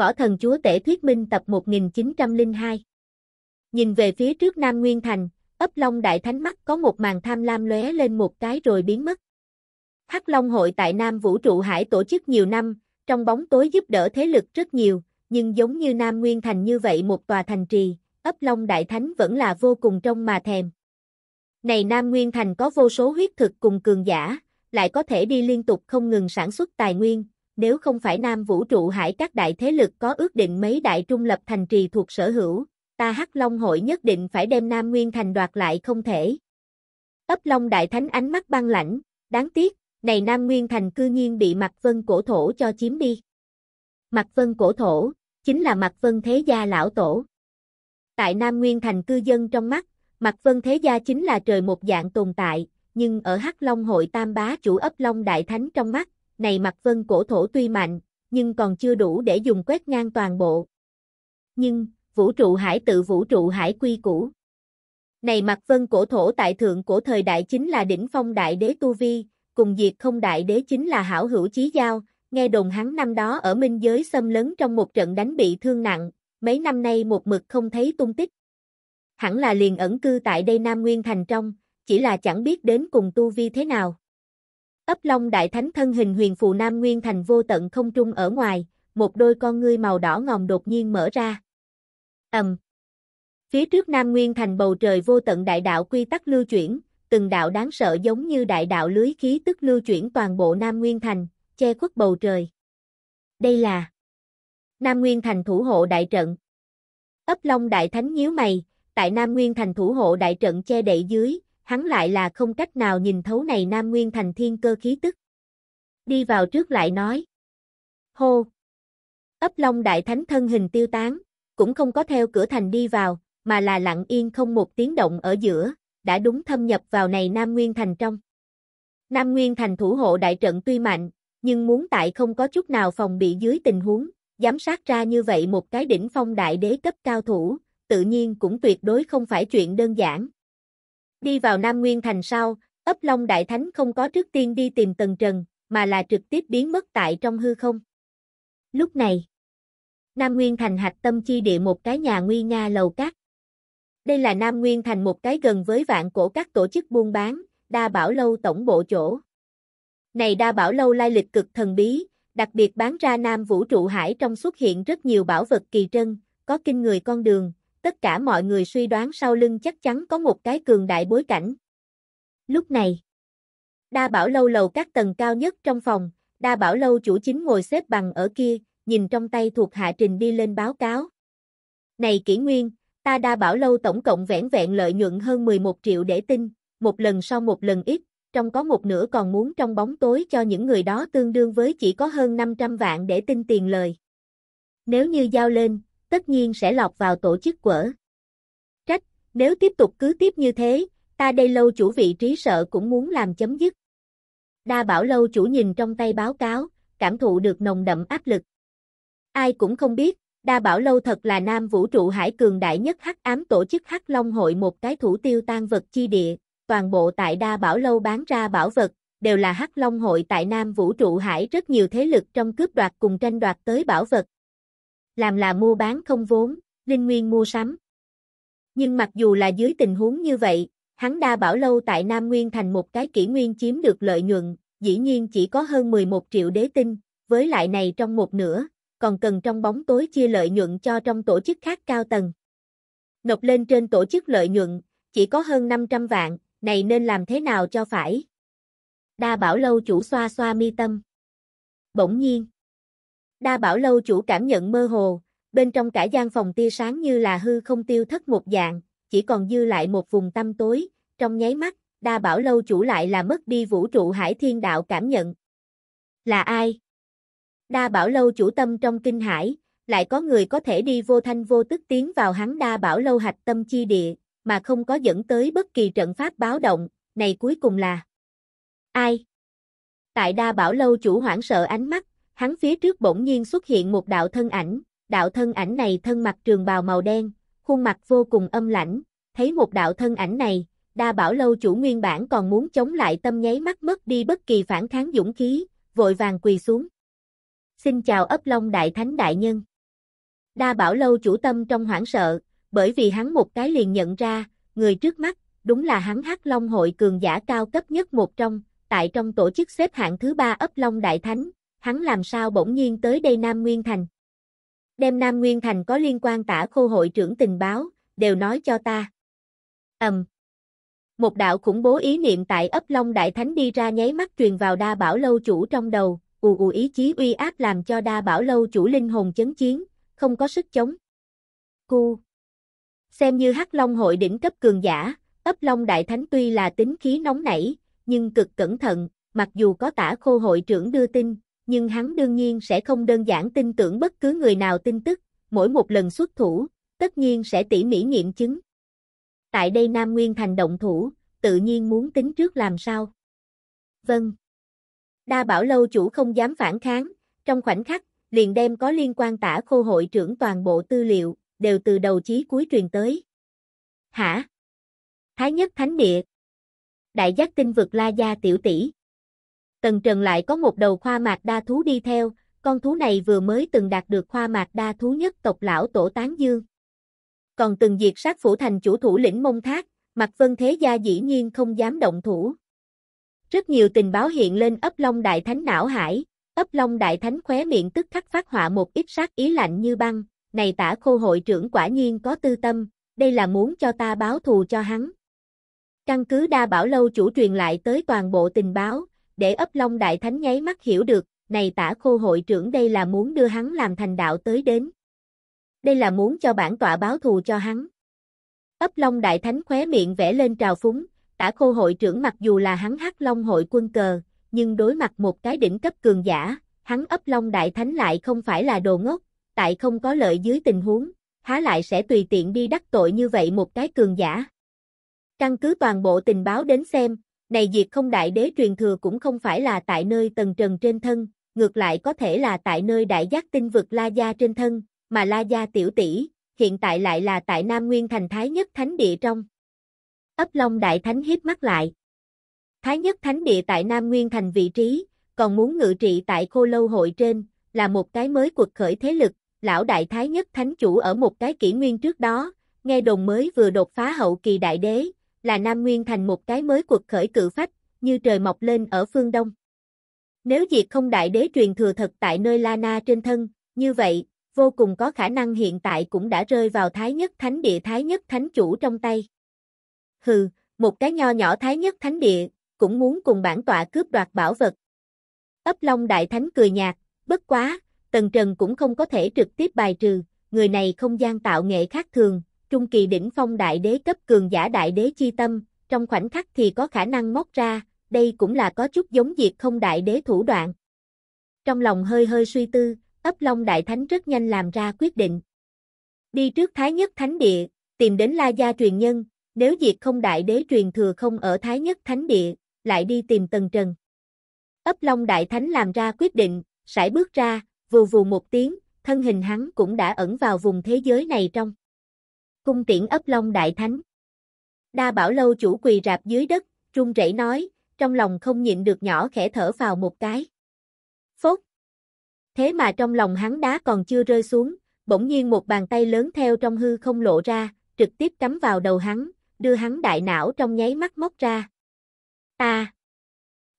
Võ Thần Chúa Tể Thuyết Minh tập 1902 Nhìn về phía trước Nam Nguyên Thành, ấp Long Đại Thánh mắt có một màn tham lam lóe lên một cái rồi biến mất. Hắc Long Hội tại Nam Vũ Trụ Hải tổ chức nhiều năm, trong bóng tối giúp đỡ thế lực rất nhiều, nhưng giống như Nam Nguyên Thành như vậy một tòa thành trì, ấp Long Đại Thánh vẫn là vô cùng trong mà thèm. Này Nam Nguyên Thành có vô số huyết thực cùng cường giả, lại có thể đi liên tục không ngừng sản xuất tài nguyên, nếu không phải Nam Vũ trụ hải các đại thế lực có ước định mấy đại trung lập thành trì thuộc sở hữu, ta Hắc Long hội nhất định phải đem Nam Nguyên thành đoạt lại không thể. Ấp Long đại thánh ánh mắt băng lãnh, đáng tiếc, này Nam Nguyên thành cư nhiên bị Mạc Vân cổ thổ cho chiếm đi. Mạc Vân cổ thổ chính là Mạc Vân thế gia lão tổ. Tại Nam Nguyên thành cư dân trong mắt, Mạc Vân thế gia chính là trời một dạng tồn tại, nhưng ở Hắc Long hội Tam bá chủ ấp Long đại thánh trong mắt, này mặt vân cổ thổ tuy mạnh, nhưng còn chưa đủ để dùng quét ngang toàn bộ. Nhưng, vũ trụ hải tự vũ trụ hải quy cũ. Này mặt vân cổ thổ tại thượng cổ thời đại chính là đỉnh phong đại đế Tu Vi, cùng diệt không đại đế chính là hảo hữu chí giao, nghe đồn hắn năm đó ở minh giới xâm lấn trong một trận đánh bị thương nặng, mấy năm nay một mực không thấy tung tích. Hẳn là liền ẩn cư tại đây Nam Nguyên Thành trong, chỉ là chẳng biết đến cùng Tu Vi thế nào. Ấp Long Đại Thánh thân hình huyền phù Nam Nguyên thành vô tận không trung ở ngoài, một đôi con ngươi màu đỏ ngòm đột nhiên mở ra. Ầm. Phía trước Nam Nguyên thành bầu trời vô tận đại đạo quy tắc lưu chuyển, từng đạo đáng sợ giống như đại đạo lưới khí tức lưu chuyển toàn bộ Nam Nguyên thành, che khuất bầu trời. Đây là Nam Nguyên thành thủ hộ đại trận. Ấp Long Đại Thánh nhíu mày, tại Nam Nguyên thành thủ hộ đại trận che đậy dưới, hắn lại là không cách nào nhìn thấu này Nam Nguyên Thành thiên cơ khí tức. Đi vào trước lại nói. Hô! Ấp Long Đại Thánh thân hình tiêu tán, cũng không có theo cửa thành đi vào, mà là lặng yên không một tiếng động ở giữa, đã đúng thâm nhập vào này Nam Nguyên Thành trong. Nam Nguyên Thành thủ hộ đại trận tuy mạnh, nhưng muốn tại không có chút nào phòng bị dưới tình huống, giám sát ra như vậy một cái đỉnh phong đại đế cấp cao thủ, tự nhiên cũng tuyệt đối không phải chuyện đơn giản. Đi vào Nam Nguyên Thành sau, ấp Long Đại Thánh không có trước tiên đi tìm Tần Trần, mà là trực tiếp biến mất tại trong hư không. Lúc này, Nam Nguyên Thành hạch tâm chi địa một cái nhà nguy nga lầu cát. Đây là Nam Nguyên Thành một cái gần với vạn cổ các tổ chức buôn bán, đa bảo lâu tổng bộ chỗ. Này đa bảo lâu lai lịch cực thần bí, đặc biệt bán ra Nam vũ trụ hải trong xuất hiện rất nhiều bảo vật kỳ trân, có kinh người con đường, tất cả mọi người suy đoán sau lưng chắc chắn có một cái cường đại bối cảnh. Lúc này, đa bảo lâu lầu các tầng cao nhất trong phòng, đa bảo lâu chủ chính ngồi xếp bằng ở kia, nhìn trong tay thuộc hạ trình đi lên báo cáo. Này kỷ nguyên, ta đa bảo lâu tổng cộng vẻn vẹn lợi nhuận hơn 11 triệu để tin, một lần sau một lần ít, trong có một nửa còn muốn trong bóng tối cho những người đó tương đương với chỉ có hơn 500 vạn để tin tiền lời. Nếu như giao lên, tất nhiên sẽ lọt vào tổ chức quở. Trách, nếu tiếp tục cứ tiếp như thế, ta đây lâu chủ vị trí sợ cũng muốn làm chấm dứt. Đa bảo lâu chủ nhìn trong tay báo cáo, cảm thụ được nồng đậm áp lực. Ai cũng không biết, Đa Bảo Lâu thật là nam vũ trụ hải cường đại nhất hắc ám tổ chức hắc long hội một cái thủ tiêu tan vật chi địa, toàn bộ tại Đa Bảo Lâu bán ra bảo vật, đều là hắc long hội tại nam vũ trụ hải rất nhiều thế lực trong cướp đoạt cùng tranh đoạt tới bảo vật làm là mua bán không vốn, Linh Nguyên mua sắm. Nhưng mặc dù là dưới tình huống như vậy, hắn đa bảo lâu tại Nam Nguyên thành một cái kỷ nguyên chiếm được lợi nhuận, dĩ nhiên chỉ có hơn 11 triệu đế tinh, với lại này trong một nửa, còn cần trong bóng tối chia lợi nhuận cho trong tổ chức khác cao tầng. Nộp lên trên tổ chức lợi nhuận, chỉ có hơn 500 vạn, này nên làm thế nào cho phải? Đa bảo lâu chủ xoa xoa mi tâm. Bỗng nhiên. Đa bảo lâu chủ cảm nhận mơ hồ, bên trong cả gian phòng tia sáng như là hư không tiêu thất một dạng, chỉ còn dư lại một vùng tâm tối, trong nháy mắt, đa bảo lâu chủ lại là mất đi vũ trụ hải thiên đạo cảm nhận. Là ai? Đa bảo lâu chủ tâm trong kinh hải, lại có người có thể đi vô thanh vô tức tiến vào hắn đa bảo lâu hạch tâm chi địa, mà không có dẫn tới bất kỳ trận pháp báo động, này cuối cùng là ai? Tại đa bảo lâu chủ hoảng sợ ánh mắt, hắn phía trước bỗng nhiên xuất hiện một đạo thân ảnh, đạo thân ảnh này thân mặt trường bào màu đen, khuôn mặt vô cùng âm lãnh, thấy một đạo thân ảnh này, đa bảo lâu chủ nguyên bản còn muốn chống lại tâm nháy mắt mất đi bất kỳ phản kháng dũng khí, vội vàng quỳ xuống. Xin chào ấp long đại thánh đại nhân. Đa bảo lâu chủ tâm trong hoảng sợ, bởi vì hắn một cái liền nhận ra, người trước mắt, đúng là hắn hắc long hội cường giả cao cấp nhất một trong, tại trong tổ chức xếp hạng thứ ba ấp long đại thánh, hắn làm sao bỗng nhiên tới đây Nam Nguyên Thành. Đem Nam Nguyên Thành có liên quan tả khô hội trưởng tình báo, đều nói cho ta. Ẩm. Một đạo khủng bố ý niệm tại ấp Long Đại Thánh đi ra nháy mắt truyền vào đa bảo lâu chủ trong đầu, ù ù ý chí uy áp làm cho đa bảo lâu chủ linh hồn chấn chiến, không có sức chống. Cu. Xem như hắc Long hội đỉnh cấp cường giả, ấp Long Đại Thánh tuy là tính khí nóng nảy, nhưng cực cẩn thận, mặc dù có tả khô hội trưởng đưa tin, nhưng hắn đương nhiên sẽ không đơn giản tin tưởng bất cứ người nào tin tức, mỗi một lần xuất thủ, tất nhiên sẽ tỉ mỉ nghiệm chứng. Tại đây Nam Nguyên thành động thủ, tự nhiên muốn tính trước làm sao. Vâng. Đa Bảo Lâu chủ không dám phản kháng, trong khoảnh khắc, liền đem có liên quan tả khô hội trưởng toàn bộ tư liệu, đều từ đầu chí cuối truyền tới. Hả? Thái nhất thánh địa. Đại giác tinh vực La Gia tiểu tỷ. Tần Trần lại có một đầu khoa mạc đa thú đi theo, con thú này vừa mới từng đạt được khoa mạc đa thú nhất tộc lão tổ tán dương. Còn từng diệt sát phủ thành chủ thủ lĩnh mông thác, mặt vân thế gia dĩ nhiên không dám động thủ. Rất nhiều tình báo hiện lên ấp long đại thánh não hải, ấp long đại thánh khóe miệng tức khắc phát họa một ít sát ý lạnh như băng, này tả khô hội trưởng quả nhiên có tư tâm, đây là muốn cho ta báo thù cho hắn. Căn cứ đa bảo lâu chủ truyền lại tới toàn bộ tình báo, để ấp long đại thánh nháy mắt hiểu được, này tả khô hội trưởng đây là muốn đưa hắn làm thành đạo tới đến. Đây là muốn cho bản tọa báo thù cho hắn. Ấp long đại thánh khóe miệng vẽ lên trào phúng, tả khô hội trưởng mặc dù là hắn hắc long hội quân cờ, nhưng đối mặt một cái đỉnh cấp cường giả, hắn ấp long đại thánh lại không phải là đồ ngốc, tại không có lợi dưới tình huống, há lại sẽ tùy tiện đi đắc tội như vậy một cái cường giả. Căn cứ toàn bộ tình báo đến xem, này diệt không đại đế truyền thừa cũng không phải là tại nơi tầng trần trên thân, ngược lại có thể là tại nơi đại giác tinh vực La Gia trên thân, mà La Gia tiểu tỷ hiện tại lại là tại Nam Nguyên thành Thái Nhất Thánh Địa trong. Ấp Long Đại Thánh hiếp mắt lại. Thái Nhất Thánh Địa tại Nam Nguyên thành vị trí, còn muốn ngự trị tại Khô Lâu Hội trên, là một cái mới cuộc khởi thế lực, lão Đại Thái Nhất Thánh Chủ ở một cái kỷ nguyên trước đó, nghe đồn mới vừa đột phá hậu kỳ đại đế, là Nam Nguyên thành một cái mới cuộc khởi cự phách, như trời mọc lên ở phương Đông. Nếu diệt không đại đế truyền thừa thật tại nơi La Na trên thân, như vậy, vô cùng có khả năng hiện tại cũng đã rơi vào Thái Nhất Thánh Địa Thái Nhất Thánh Chủ trong tay. Hừ, một cái nho nhỏ Thái Nhất Thánh Địa, cũng muốn cùng bản tọa cướp đoạt bảo vật. Ấp Long Đại Thánh cười nhạt, bất quá, Tần Trần cũng không có thể trực tiếp bài trừ, người này không gian tạo nghệ khác thường, trung kỳ đỉnh phong đại đế cấp cường giả đại đế chi tâm, trong khoảnh khắc thì có khả năng móc ra, đây cũng là có chút giống diệt không đại đế thủ đoạn. Trong lòng hơi hơi suy tư, ấp long đại thánh rất nhanh làm ra quyết định. Đi trước Thái Nhất Thánh Địa, tìm đến La Gia truyền nhân, nếu diệt không đại đế truyền thừa không ở Thái Nhất Thánh Địa, lại đi tìm Tần Trần. Ấp long đại thánh làm ra quyết định, sải bước ra, vù vù một tiếng, thân hình hắn cũng đã ẩn vào vùng thế giới này trong. Cung tiễn ấp long đại thánh. Đa bảo lâu chủ quỳ rạp dưới đất, trung rẩy nói, trong lòng không nhịn được nhỏ khẽ thở vào một cái. Phốt! Thế mà trong lòng hắn đá còn chưa rơi xuống, bỗng nhiên một bàn tay lớn theo trong hư không lộ ra, trực tiếp cắm vào đầu hắn, đưa hắn đại não trong nháy mắt móc ra. Ta! À.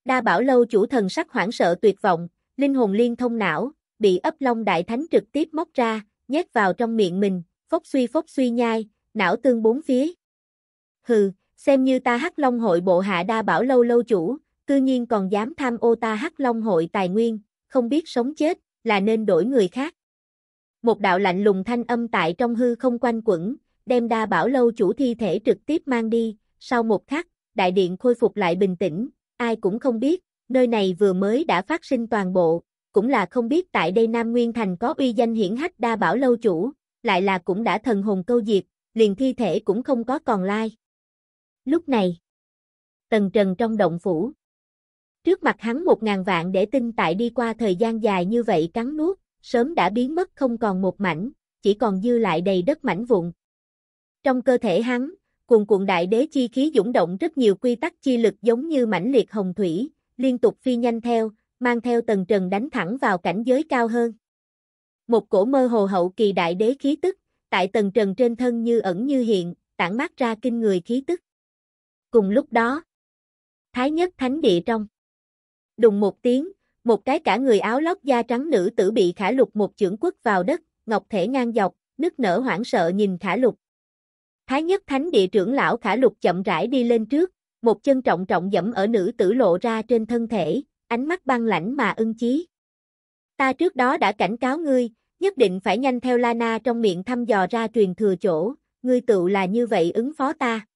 Đa bảo lâu chủ thần sắc hoảng sợ tuyệt vọng, linh hồn liên thông não, bị ấp long đại thánh trực tiếp móc ra, nhét vào trong miệng mình, phốc suy phốc suy nhai, não tương bốn phía. Hừ, xem như ta hắc long hội bộ hạ đa bảo lâu lâu chủ, cư nhiên còn dám tham ô ta hắc long hội tài nguyên, không biết sống chết, là nên đổi người khác. Một đạo lạnh lùng thanh âm tại trong hư không quanh quẩn, đem đa bảo lâu chủ thi thể trực tiếp mang đi, sau một khắc, đại điện khôi phục lại bình tĩnh, ai cũng không biết, nơi này vừa mới đã phát sinh toàn bộ, cũng là không biết tại đây Nam Nguyên Thành có uy danh hiển hách đa bảo lâu chủ, lại là cũng đã thần hồn câu diệt, liền thi thể cũng không có còn lai. Lúc này, Tần Trần trong động phủ. Trước mặt hắn một ngàn vạn để tinh tại đi qua thời gian dài như vậy cắn nuốt, sớm đã biến mất không còn một mảnh, chỉ còn dư lại đầy đất mảnh vụn. Trong cơ thể hắn, cuồn cuộn đại đế chi khí dũng động rất nhiều quy tắc chi lực giống như mãnh liệt hồng thủy, liên tục phi nhanh theo, mang theo tần trần đánh thẳng vào cảnh giới cao hơn. Một cổ mơ hồ hậu kỳ đại đế khí tức, tại tầng trần trên thân như ẩn như hiện, tản mát ra kinh người khí tức. Cùng lúc đó, Thái nhất thánh địa trong. Đùng một tiếng, một cái cả người áo lót da trắng nữ tử bị khả lục một chưởng quất vào đất, ngọc thể ngang dọc, nức nở hoảng sợ nhìn khả lục. Thái nhất thánh địa trưởng lão khả lục chậm rãi đi lên trước, một chân trọng trọng dẫm ở nữ tử lộ ra trên thân thể, ánh mắt băng lãnh mà ưng chí. Ta trước đó đã cảnh cáo ngươi, nhất định phải nhanh theo Lana trong miệng thăm dò ra truyền thừa chỗ, ngươi tự là như vậy ứng phó ta.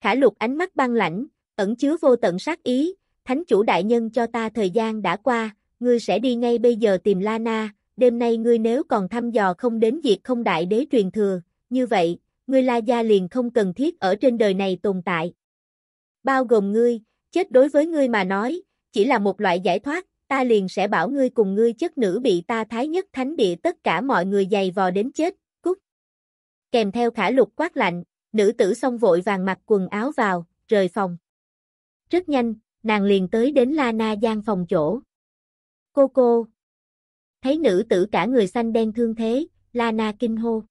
Khả lục ánh mắt băng lãnh, ẩn chứa vô tận sát ý, thánh chủ đại nhân cho ta thời gian đã qua, ngươi sẽ đi ngay bây giờ tìm Lana, đêm nay ngươi nếu còn thăm dò không đến việc không đại đế truyền thừa, như vậy, ngươi La Gia liền không cần thiết ở trên đời này tồn tại. Bao gồm ngươi, chết đối với ngươi mà nói, chỉ là một loại giải thoát, ta liền sẽ bảo ngươi cùng ngươi chất nữ bị ta thái nhất thánh địa tất cả mọi người giày vò đến chết, cút. Kèm theo khả lục quát lạnh, nữ tử xong vội vàng mặc quần áo vào, rời phòng. Rất nhanh, nàng liền tới đến La Na Giang phòng chỗ. Cô cô. Thấy nữ tử cả người xanh đen thương thế, La Na kinh hô.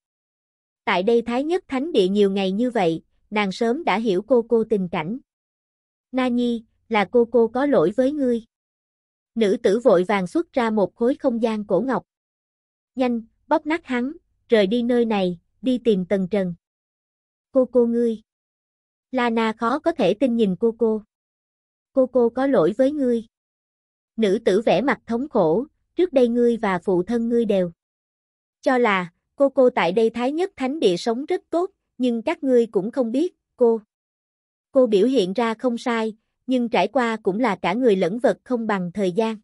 Tại đây Thái Nhất Thánh Địa nhiều ngày như vậy, nàng sớm đã hiểu cô cô tình cảnh. Na Nhi, là cô cô có lỗi với ngươi. Nữ tử vội vàng xuất ra một khối không gian cổ ngọc. Nhanh, bóp nát hắn, rời đi nơi này, đi tìm Tần Trần. Cô cô ngươi. Lana khó có thể tin nhìn cô cô. Cô cô có lỗi với ngươi. Nữ tử vẻ mặt thống khổ, trước đây ngươi và phụ thân ngươi đều. Cho là, cô cô tại đây Thái Nhất Thánh Địa sống rất tốt, nhưng các ngươi cũng không biết, cô. Cô biểu hiện ra không sai, nhưng trải qua cũng là cả người lẫn vật không bằng thời gian.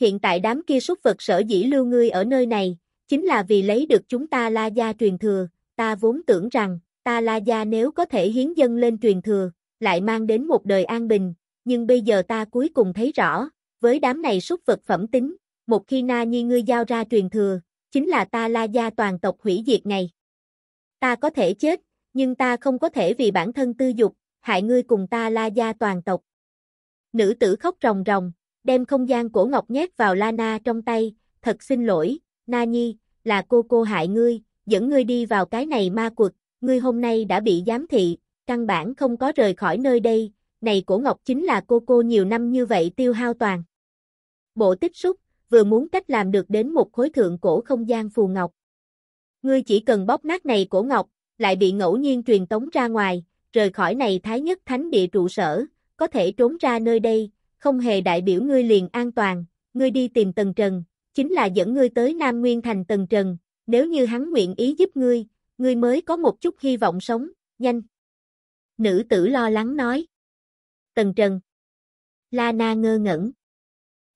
Hiện tại đám kia xuất vật sở dĩ lưu ngươi ở nơi này, chính là vì lấy được chúng ta La Gia truyền thừa, ta vốn tưởng rằng, ta La Gia nếu có thể hiến dân lên truyền thừa, lại mang đến một đời an bình, nhưng bây giờ ta cuối cùng thấy rõ, với đám này xuất vật phẩm tính, một khi Na Nhi ngươi giao ra truyền thừa, chính là ta La Gia toàn tộc hủy diệt này Ta có thể chết, nhưng ta không có thể vì bản thân tư dục, hại ngươi cùng ta la gia toàn tộc. Nữ tử khóc ròng ròng, đem không gian cổ ngọc nhét vào la na trong tay, thật xin lỗi, na nhi, là cô cô hại ngươi, dẫn ngươi đi vào cái này ma quật, ngươi hôm nay đã bị giám thị, căn bản không có rời khỏi nơi đây, này cổ ngọc chính là cô cô nhiều năm như vậy tiêu hao toàn. Bộ tích xúc, vừa muốn cách làm được đến một khối thượng cổ không gian phù ngọc. Ngươi chỉ cần bóp nát này cổ ngọc, lại bị ngẫu nhiên truyền tống ra ngoài, rời khỏi này Thái Nhất Thánh địa trụ sở, có thể trốn ra nơi đây, không hề đại biểu ngươi liền an toàn, ngươi đi tìm Tần Trần, chính là dẫn ngươi tới Nam Nguyên thành Tần Trần, nếu như hắn nguyện ý giúp ngươi, ngươi mới có một chút hy vọng sống, nhanh. Nữ tử lo lắng nói. Tần Trần. La Na ngơ ngẩn.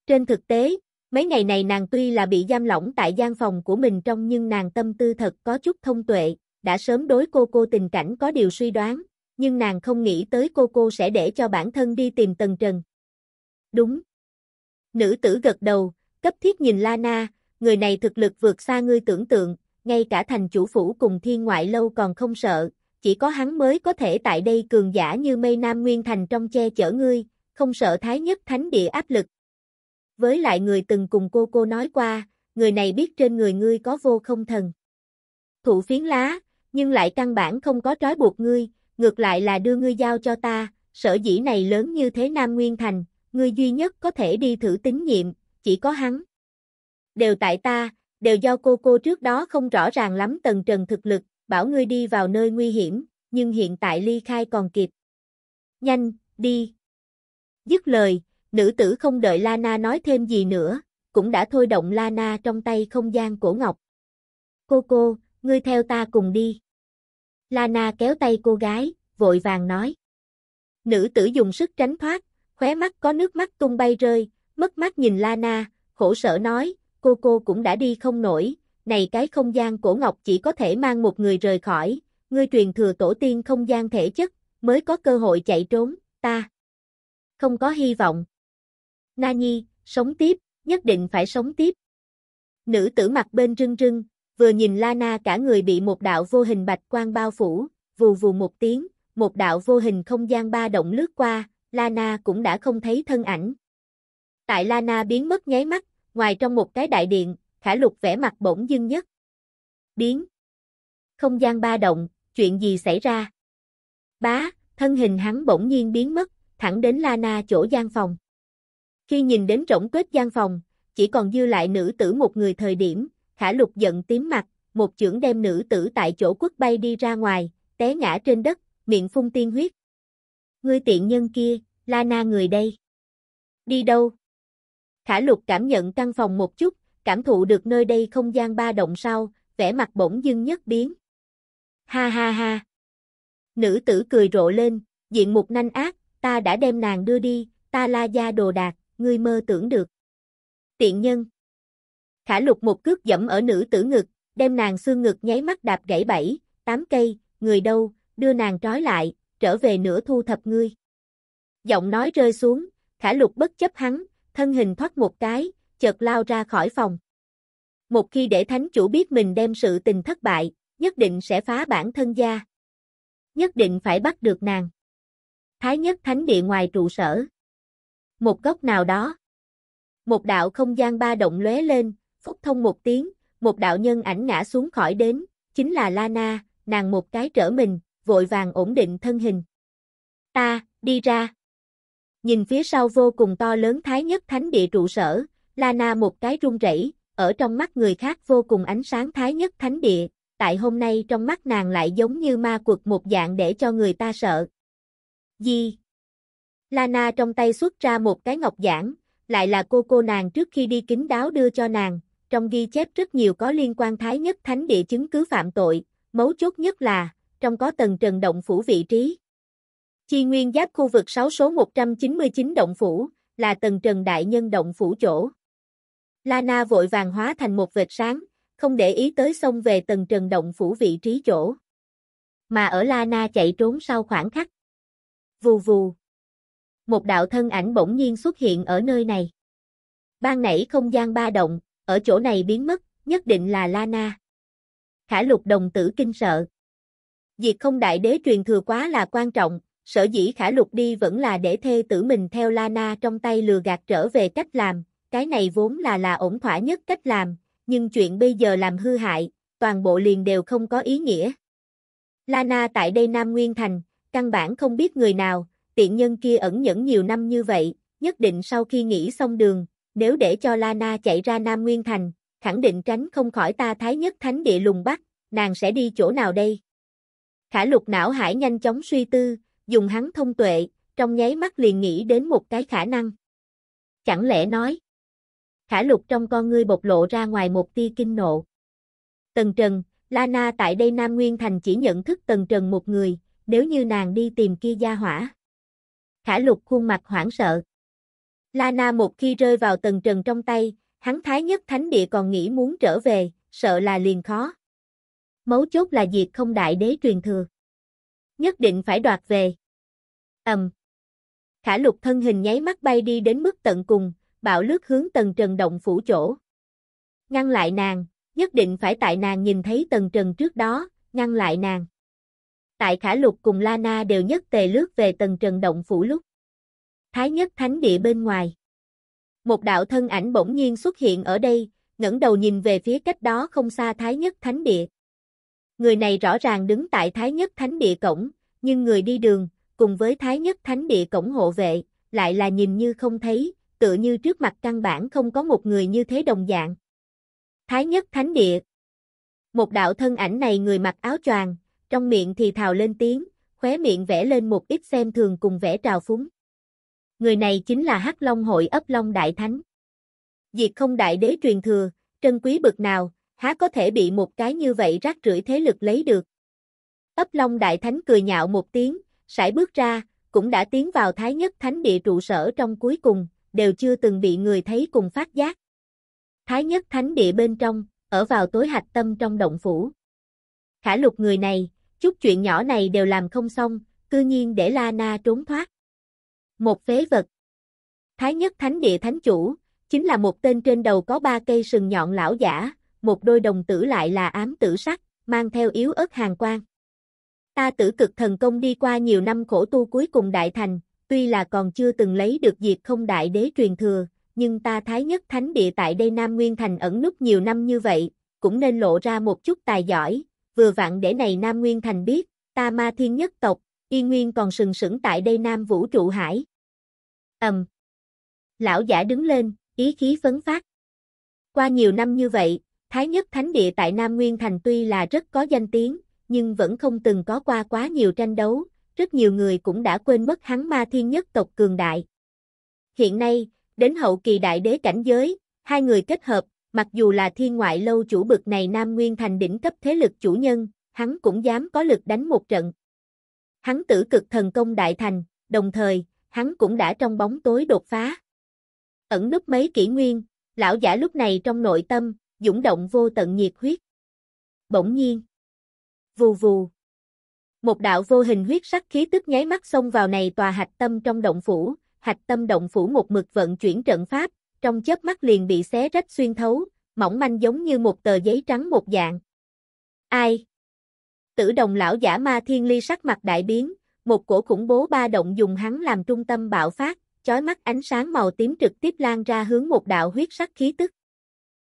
Trên thực tế, mấy ngày này nàng tuy là bị giam lỏng tại gian phòng của mình trong nhưng nàng tâm tư thật có chút thông tuệ, đã sớm đối cô cô tình cảnh có điều suy đoán, nhưng nàng không nghĩ tới cô cô sẽ để cho bản thân đi tìm Tần Trần. Đúng. Nữ tử gật đầu, cấp thiết nhìn la na người này thực lực vượt xa ngươi tưởng tượng, ngay cả thành chủ phủ cùng thiên ngoại lâu còn không sợ, chỉ có hắn mới có thể tại đây cường giả như mây nam nguyên thành trong che chở ngươi, không sợ thái nhất thánh địa áp lực. Với lại người từng cùng cô cô nói qua, người này biết trên người ngươi có vô không thần. Thụ phiến lá, nhưng lại căn bản không có trói buộc ngươi, ngược lại là đưa ngươi giao cho ta, sở dĩ này lớn như thế Nam Nguyên Thành, ngươi duy nhất có thể đi thử tín nhiệm, chỉ có hắn. Đều tại ta, đều do cô cô trước đó không rõ ràng lắm tần trần thực lực, bảo ngươi đi vào nơi nguy hiểm, nhưng hiện tại ly khai còn kịp. Nhanh, đi. Dứt lời, nữ tử không đợi Lana nói thêm gì nữa, cũng đã thôi động Lana trong tay không gian cổ ngọc. Cô cô, ngươi theo ta cùng đi. Lana kéo tay cô gái, vội vàng nói. Nữ tử dùng sức tránh thoát, khóe mắt có nước mắt tung bay rơi, mất mắt nhìn Lana, khổ sở nói, cô cô cũng đã đi không nổi, này cái không gian cổ ngọc chỉ có thể mang một người rời khỏi, ngươi truyền thừa tổ tiên không gian thể chất, mới có cơ hội chạy trốn, ta. Không có hy vọng. Na Nhi, sống tiếp, nhất định phải sống tiếp. Nữ tử mặt bên rưng rưng, vừa nhìn Lana cả người bị một đạo vô hình bạch quang bao phủ, vù vù một tiếng, một đạo vô hình không gian ba động lướt qua, Lana cũng đã không thấy thân ảnh. Tại Lana biến mất nháy mắt, ngoài trong một cái đại điện, Khả Lục vẻ mặt bỗng dưng nhất. Biến. Không gian ba động, chuyện gì xảy ra? Bá, thân hình hắn bỗng nhiên biến mất, thẳng đến Lana chỗ gian phòng. Khi nhìn đến rỗng kết gian phòng, chỉ còn dư lại nữ tử một người thời điểm, Khả lục giận tím mặt, một trưởng đem nữ tử tại chỗ quất bay đi ra ngoài, té ngã trên đất, miệng phun tiên huyết. Ngươi tiện nhân kia, la na người đây. Đi đâu? Khả lục cảm nhận căn phòng một chút, cảm thụ được nơi đây không gian ba động sau, vẻ mặt bỗng dưng nhất biến. Ha ha ha. Nữ tử cười rộ lên, diện mục nanh ác, ta đã đem nàng đưa đi, ta la gia đồ đạc, ngươi mơ tưởng được. Tiện nhân. Khả lục một cước dẫm ở nữ tử ngực, đem nàng xương ngực nháy mắt đạp gãy bảy, tám cây, người đâu, đưa nàng trói lại, trở về nửa thu thập ngươi. Giọng nói rơi xuống, khả lục bất chấp hắn, thân hình thoát một cái, chợt lao ra khỏi phòng. Một khi để thánh chủ biết mình đem sự tình thất bại, nhất định sẽ phá bản thân gia. Nhất định phải bắt được nàng. Thái nhất thánh địa ngoài trụ sở. Một góc nào đó. Một đạo không gian ba động lóe lên, phốc thông một tiếng, một đạo nhân ảnh ngã xuống khỏi đến, chính là Lana, nàng một cái trở mình, vội vàng ổn định thân hình. Ta, đi ra. Nhìn phía sau vô cùng to lớn thái nhất thánh địa trụ sở, Lana một cái run rẩy, ở trong mắt người khác vô cùng ánh sáng thái nhất thánh địa, tại hôm nay trong mắt nàng lại giống như ma quật một dạng để cho người ta sợ. Gì? Lana trong tay xuất ra một cái ngọc giản, lại là cô cô nàng trước khi đi kính đáo đưa cho nàng, trong ghi chép rất nhiều có liên quan Thái Nhất Thánh Địa chứng cứ phạm tội, mấu chốt nhất là, trong có tầng trần động phủ vị trí. Chi nguyên giáp khu vực 6 số 199 động phủ, là tầng trần đại nhân động phủ chỗ. Lana vội vàng hóa thành một vệt sáng, không để ý tới xông về tầng trần động phủ vị trí chỗ. Mà ở Lana chạy trốn sau khoảng khắc. Vù vù. Một đạo thân ảnh bỗng nhiên xuất hiện ở nơi này. Ban nãy không gian ba động, ở chỗ này biến mất, nhất định là Lana. Khả lục đồng tử kinh sợ. Việc không đại đế truyền thừa quá là quan trọng, sở dĩ khả lục đi vẫn là để thê tử mình theo Lana trong tay lừa gạt trở về cách làm, cái này vốn là là ổn thỏa nhất cách làm, nhưng chuyện bây giờ làm hư hại, toàn bộ liền đều không có ý nghĩa. Lana tại đây Nam Nguyên Thành, căn bản không biết người nào, tiện nhân kia ẩn nhẫn nhiều năm như vậy, nhất định sau khi nghỉ xong đường, nếu để cho Lana chạy ra Nam Nguyên Thành, khẳng định tránh không khỏi ta thái nhất thánh địa lùng bắt, nàng sẽ đi chỗ nào đây? Khả lục não hải nhanh chóng suy tư, dùng hắn thông tuệ, trong nháy mắt liền nghĩ đến một cái khả năng. Chẳng lẽ nói, khả lục trong con ngươi bộc lộ ra ngoài một tia kinh nộ. Tần Trần, Lana tại đây Nam Nguyên Thành chỉ nhận thức Tần Trần một người, nếu như nàng đi tìm kia gia hỏa. Khả lục khuôn mặt hoảng sợ. Lana một khi rơi vào tầng trần trong tay, hắn thái nhất thánh địa còn nghĩ muốn trở về, sợ là liền khó. Mấu chốt là diệt không đại đế truyền thừa. Nhất định phải đoạt về. Ầm. Um. Khả lục thân hình nháy mắt bay đi đến mức tận cùng, bạo lướt hướng tầng trần động phủ chỗ. Ngăn lại nàng, nhất định phải tại nàng nhìn thấy tầng trần trước đó, ngăn lại nàng. Tại khả lục cùng Lana đều nhất tề lướt về tầng trần động phủ lúc. Thái nhất thánh địa bên ngoài. Một đạo thân ảnh bỗng nhiên xuất hiện ở đây, ngẩng đầu nhìn về phía cách đó không xa Thái nhất thánh địa. Người này rõ ràng đứng tại Thái nhất thánh địa cổng, nhưng người đi đường, cùng với Thái nhất thánh địa cổng hộ vệ, lại là nhìn như không thấy, tựa như trước mặt căn bản không có một người như thế đồng dạng. Thái nhất thánh địa. Một đạo thân ảnh này người mặc áo choàng, trong miệng thì thào lên tiếng, khóe miệng vẽ lên một ít xem thường cùng vẽ trào phúng người này chính là Hắc Long hội ấp Long Đại Thánh. Diệt không đại đế truyền thừa, trân quý bực nào, há có thể bị một cái như vậy rác rưởi thế lực lấy được. Ấp Long Đại Thánh cười nhạo một tiếng, sải bước ra, cũng đã tiến vào Thái Nhất Thánh địa trụ sở trong cuối cùng, đều chưa từng bị người thấy cùng phát giác. Thái Nhất Thánh địa bên trong, ở vào tối hạch tâm trong động phủ. Khả lục người này, chút chuyện nhỏ này đều làm không xong, cư nhiên để La Na trốn thoát. Một phế vật. Thái nhất thánh địa thánh chủ, chính là một tên trên đầu có ba cây sừng nhọn lão giả, một đôi đồng tử lại là ám tử sắc, mang theo yếu ớt hàng quang. Ta tử cực thần công đi qua nhiều năm khổ tu cuối cùng đại thành, tuy là còn chưa từng lấy được diệt không đại đế truyền thừa, nhưng ta thái nhất thánh địa tại đây Nam Nguyên Thành ẩn núp nhiều năm như vậy, cũng nên lộ ra một chút tài giỏi, vừa vặn để này Nam Nguyên Thành biết, ta ma thiên nhất tộc, y nguyên còn sừng sững tại đây nam vũ trụ hải. Ầm. Um. Lão giả đứng lên, ý khí phấn phát. Qua nhiều năm như vậy, Thái nhất thánh địa tại Nam Nguyên Thành tuy là rất có danh tiếng, nhưng vẫn không từng có qua quá nhiều tranh đấu, rất nhiều người cũng đã quên mất hắn ma thiên nhất tộc cường đại. Hiện nay, đến hậu kỳ đại đế cảnh giới, hai người kết hợp, mặc dù là thiên ngoại lâu chủ bực này Nam Nguyên Thành đỉnh cấp thế lực chủ nhân, hắn cũng dám có lực đánh một trận. Hắn tử cực thần công đại thành, đồng thời, hắn cũng đã trong bóng tối đột phá. Ẩn núp mấy kỷ nguyên, lão giả lúc này trong nội tâm, dũng động vô tận nhiệt huyết. Bỗng nhiên, vù vù. Một đạo vô hình huyết sắc khí tức nháy mắt xông vào này tòa hạch tâm trong động phủ, hạch tâm động phủ một mực vận chuyển trận pháp, trong chớp mắt liền bị xé rách xuyên thấu, mỏng manh giống như một tờ giấy trắng một dạng. Ai? Tử đồng lão giả ma thiên ly sắc mặt đại biến, một cổ khủng bố ba động dùng hắn làm trung tâm bạo phát, chói mắt ánh sáng màu tím trực tiếp lan ra hướng một đạo huyết sắc khí tức.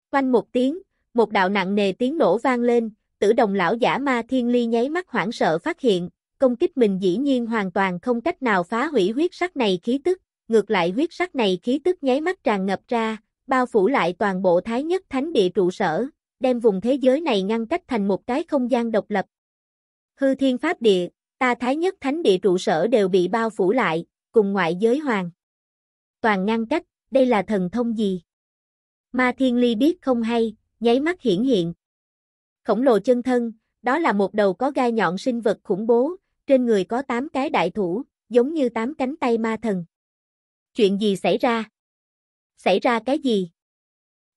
Quanh một tiếng, một đạo nặng nề tiếng nổ vang lên, tử đồng lão giả ma thiên ly nháy mắt hoảng sợ phát hiện, công kích mình dĩ nhiên hoàn toàn không cách nào phá hủy huyết sắc này khí tức, ngược lại huyết sắc này khí tức nháy mắt tràn ngập ra, bao phủ lại toàn bộ thái nhất thánh địa trụ sở, đem vùng thế giới này ngăn cách thành một cái không gian độc lập, Hư thiên pháp địa, ta thái nhất thánh địa trụ sở đều bị bao phủ lại, cùng ngoại giới hoàng. Toàn ngăn cách, đây là thần thông gì? Ma thiên ly biết không hay, nháy mắt hiển hiện. Khổng lồ chân thân, đó là một đầu có gai nhọn sinh vật khủng bố, trên người có tám cái đại thủ, giống như tám cánh tay ma thần. Chuyện gì xảy ra? Xảy ra cái gì?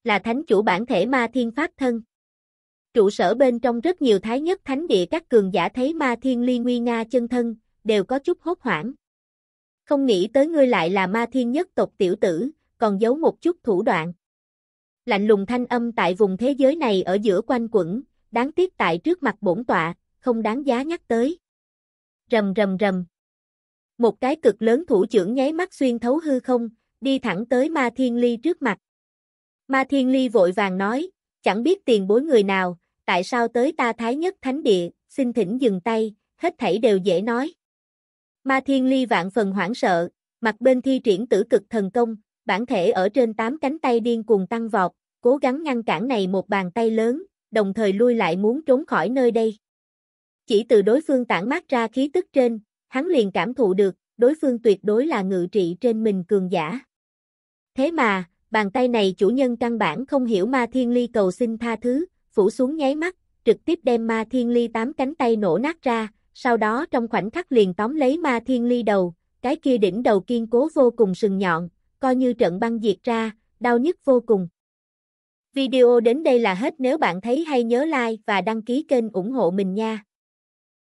Là thánh chủ bản thể ma thiên pháp thân. Trụ sở bên trong rất nhiều thái nhất thánh địa các cường giả thấy ma thiên ly nguy nga chân thân, đều có chút hốt hoảng. Không nghĩ tới ngươi lại là ma thiên nhất tộc tiểu tử, còn giấu một chút thủ đoạn. Lạnh lùng thanh âm tại vùng thế giới này ở giữa quanh quẩn, đáng tiếc tại trước mặt bổn tọa, không đáng giá nhắc tới. Rầm rầm rầm. Một cái cực lớn thủ trưởng nháy mắt xuyên thấu hư không, đi thẳng tới Ma Thiên Ly trước mặt. Ma Thiên Ly vội vàng nói, Chẳng biết tiền bối người nào, tại sao tới ta Thái Nhất Thánh Địa, xin thỉnh dừng tay, hết thảy đều dễ nói. Ma Thiên Ly vạn phần hoảng sợ, mặt bên thi triển tử cực thần công, bản thể ở trên tám cánh tay điên cuồng tăng vọt, cố gắng ngăn cản này một bàn tay lớn, đồng thời lui lại muốn trốn khỏi nơi đây. Chỉ từ đối phương tản mát ra khí tức trên, hắn liền cảm thụ được, đối phương tuyệt đối là ngự trị trên mình cường giả. Thế mà, bàn tay này chủ nhân căn bản không hiểu ma thiên ly cầu xin tha thứ, phủ xuống nháy mắt, trực tiếp đem ma thiên ly tám cánh tay nổ nát ra, sau đó trong khoảnh khắc liền tóm lấy ma thiên ly đầu, cái kia đỉnh đầu kiên cố vô cùng sừng nhọn, coi như trận băng diệt ra, đau nhức vô cùng. Video đến đây là hết nếu bạn thấy hay nhớ like và đăng ký kênh ủng hộ mình nha.